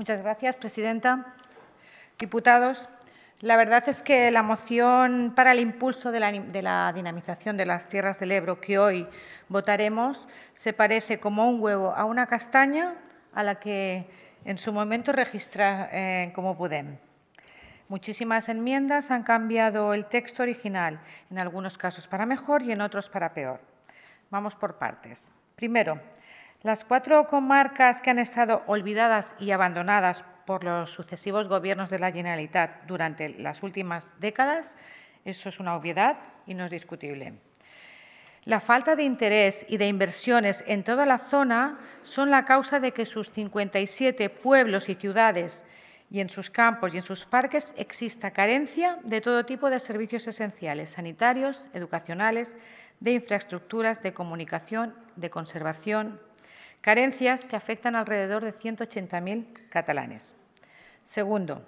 Muchas gracias, presidenta. Diputados, la verdad es que la moción para el impulso de la, dinamización de las tierras del Ebro que hoy votaremos se parece como un huevo a una castaña a la que en su momento registra eh, como PUDEM. Muchísimas enmiendas han cambiado el texto original, en algunos casos para mejor y en otros para peor. Vamos por partes. Primero, las cuatro comarcas que han estado olvidadas y abandonadas por los sucesivos gobiernos de la Generalitat durante las últimas décadas, eso es una obviedad y no es discutible. La falta de interés y de inversiones en toda la zona son la causa de que sus 57 pueblos y ciudades y en sus campos y en sus parques exista carencia de todo tipo de servicios esenciales, sanitarios, educacionales, de infraestructuras, de comunicación, de conservación, carencias que afectan alrededor de 180.000 catalanes. Segundo,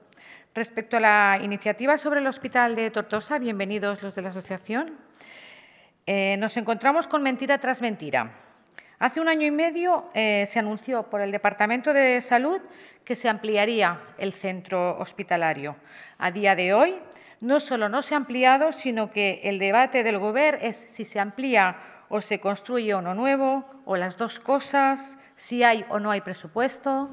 respecto a la iniciativa sobre el Hospital de Tortosa, bienvenidos los de la asociación, eh, nos encontramos con mentira tras mentira. Hace un año y medio eh, se anunció por el Departamento de Salud que se ampliaría el centro hospitalario. A día de hoy, no solo no se ha ampliado, sino que el debate del Gobierno es si se amplía o se construye uno nuevo, o las dos cosas, si hay o no hay presupuesto.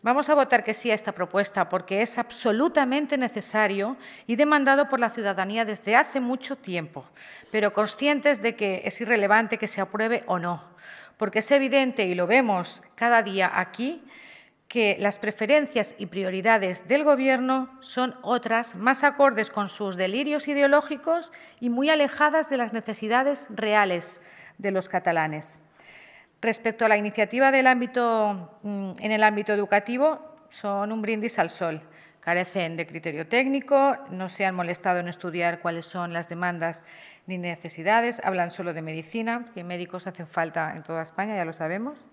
Vamos a votar que sí a esta propuesta porque es absolutamente necesario y demandado por la ciudadanía desde hace mucho tiempo, pero conscientes de que es irrelevante que se apruebe o no, porque es evidente y lo vemos cada día aquí que las preferencias y prioridades del Gobierno son otras más acordes con sus delirios ideológicos y muy alejadas de las necesidades reales de los catalanes. Respecto a la iniciativa mm, en el ámbito educativo, son un brindis al sol. Carecen de criterio técnico, no se han molestado en estudiar cuáles son las demandas ni necesidades, hablan solo de medicina, que médicos hacen falta en toda España, ya lo sabemos.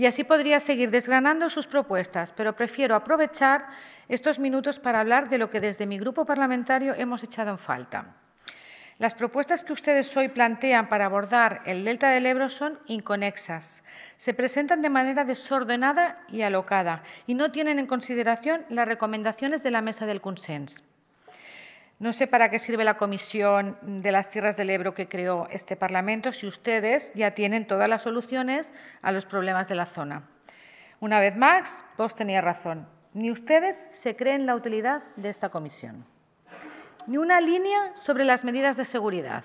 Y así podría seguir desgranando sus propuestas, pero prefiero aprovechar estos minutos para hablar de lo que desde mi grupo parlamentario hemos echado en falta. Las propuestas que ustedes hoy plantean para abordar el delta del Ebro son inconexas. Se presentan de manera desordenada y alocada y no tienen en consideración las recomendaciones de la Mesa del Consenso. No sé para qué sirve la Comisión de las Tierras del Ebro que creó este Parlamento si ustedes ya tienen todas las soluciones a los problemas de la zona. Una vez más, vos tenía razón. Ni ustedes se creen la utilidad de esta comisión. Ni una línea sobre las medidas de seguridad,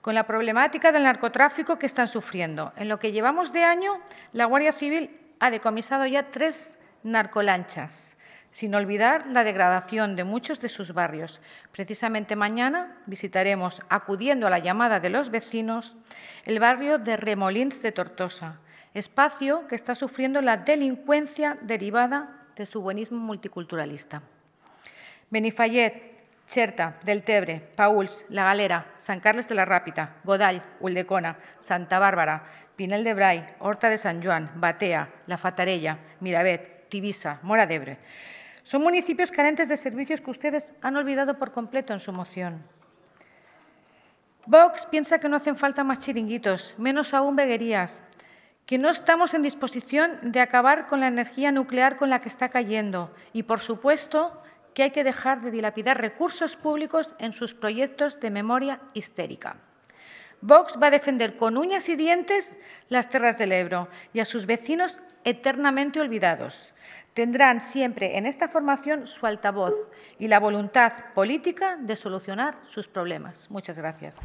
con la problemática del narcotráfico que están sufriendo. En lo que llevamos de año, la Guardia Civil ha decomisado ya tres narcolanchas sin olvidar la degradación de muchos de sus barrios. Precisamente mañana visitaremos, acudiendo a la llamada de los vecinos, el barrio de Remolins de Tortosa, espacio que está sufriendo la delincuencia derivada de su buenismo multiculturalista. Benifayet, Cherta, del Tebre, Pauls, La Galera, San Carles de la Rápida, Godall, Uldecona, Santa Bárbara, Pinel de Bray, Horta de San Juan, Batea, La Fatarella, Miravet, Tibisa, Mora Debre. Son municipios carentes de servicios que ustedes han olvidado por completo en su moción. Vox piensa que no hacen falta más chiringuitos, menos aún veguerías, que no estamos en disposición de acabar con la energía nuclear con la que está cayendo y, por supuesto, que hay que dejar de dilapidar recursos públicos en sus proyectos de memoria histérica. Vox va a defender con uñas y dientes las tierras del Ebro y a sus vecinos eternamente olvidados. Tendrán siempre en esta formación su altavoz y la voluntad política de solucionar sus problemas. Muchas gracias.